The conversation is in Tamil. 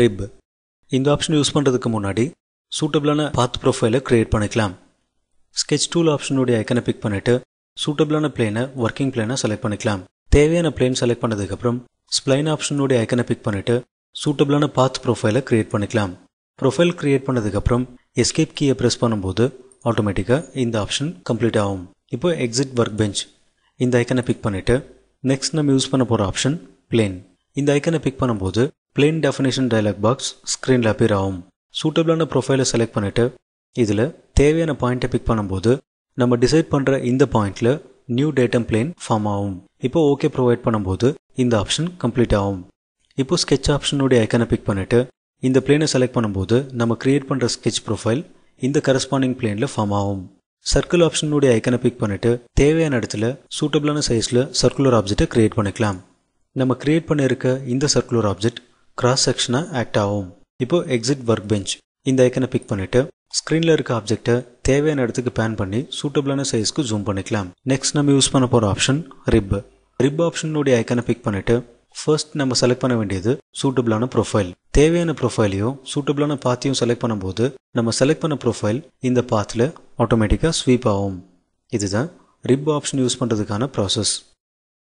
ரிப் இந்த ஆப்ஷன் யூஸ் பண்ணுறதுக்கு முன்னாடி சூட்டபிளான பாத் ப்ரொஃபைலை க்ரியேட் பண்ணிக்கலாம் ஸ்கெச் டூல் ஆப்ஷனுடைய ஐக்கனை பிக் பண்ணிவிட்டு சூட்டபிளான பிளேனை ஒர்க்கிங் பிளேனை செலக்ட் பண்ணிக்கலாம் தேவையான பிளேன் செலக்ட் பண்ணதுக்கப்புறம் ஸ்ப்ளைன் ஆப்ஷனுடைய ஐக்கனை பிக் பண்ணிவிட்டு சூட்டபிளான பாத் ப்ரொஃபைலை க்ரியேட் பண்ணிக்கலாம் ப்ரொஃபைல் க்ரியேட் பண்ணதுக்கப்புறம் எஸ்கேப் கீயை ப்ரெஸ் பண்ணும்போது ஆட்டோமேட்டிக்காக இந்த ஆப்ஷன் கம்ப்ளீட் ஆகும் இப்போ எக்ஸிட் ஒர்க் பெஞ்ச் இந்த ஐக்கனை பிக் பண்ணிவிட்டு நெக்ஸ்ட் நம்ம யூஸ் பண்ண போகிற ஆப்ஷன் பிளேன் இந்த ஐக்கனை பிக் பண்ணும்போது பிளெயின் டெஃபினேஷன் டைலாக் பாக்ஸ் ஸ்க்ரீனில் அப்பியர் ஆகும் சூட்டபிளான ப்ரொஃபைலை செலக்ட் பண்ணிவிட்டு இதில் தேவையான பாயிண்ட்டை பிக் பண்ணும்போது நம்ம டிசைட் பண்ணுற இந்த பாயிண்ட்டில் நியூ டேட்டம் பிளேன் ஃபார்ம் ஆகும் இப்போ ஓகே ப்ரொவைட் பண்ணும்போது இந்த ஆப்ஷன் கம்ப்ளீட் ஆகும் இப்போ ஸ்கெட்ச் ஆப்ஷனுடைய ஐக்கனை பிக் பண்ணிவிட்டு இந்த பிளேனை செலக்ட் பண்ணும்போது நம்ம கிரியேட் பண்ணுற ஸ்கெட்ச் ப்ரொஃபைல் இந்த கரஸ்பாண்டிங் பிளேனில் ஃபார்ம் ஆகும் சர்க்கிள் ஆப்ஷனுடைய ஐக்கனை பிக் பண்ணிவிட்டு தேவையான இடத்துல சூட்டபிளான சைஸில் சர்க்குலர் ஆப்ஜெக்டை கிரியேட் பண்ணிக்கலாம் நம்ம கிரியேட் பண்ணியிருக்க இந்த சர்க்குலர் ஆப்ஜெக்ட் கிராஸ் செக்ஷனாக ஆக்ட் ஆகும் இப்போ எக்ஸிட் ஒர்க் பெஞ்ச் இந்த ஐக்கனை பிக் பண்ணிட்டு ஸ்க்ரீனில் இருக்க ஆப்ஜெக்டை தேவையான இடத்துக்கு பேன் பண்ணி சூட்டபிளான சைஸ்க்கு ஜூம் பண்ணிக்கலாம் நெக்ஸ்ட் நம்ம யூஸ் பண்ண போகிற ஆப்ஷன் ரிப் ரிப் ஆப்ஷனுடைய ஐக்கனை பிக் பண்ணிட்டு ஃபர்ஸ்ட் நம்ம செலக்ட் பண்ண வேண்டியது சூட்டபிளான ப்ரொஃபைல் தேவையான ப்ரொஃபைலையும் சூட்டபிளான பாத்தையும் செலக்ட் பண்ணும்போது நம்ம செலக்ட் பண்ண ப்ரொஃபைல் இந்த பாத்தில் ஆட்டோமேட்டிக்காக ஸ்வீப் ஆகும் இதுதான் ரிப் ஆப்ஷன் யூஸ் பண்ணுறதுக்கான ப்ராசஸ்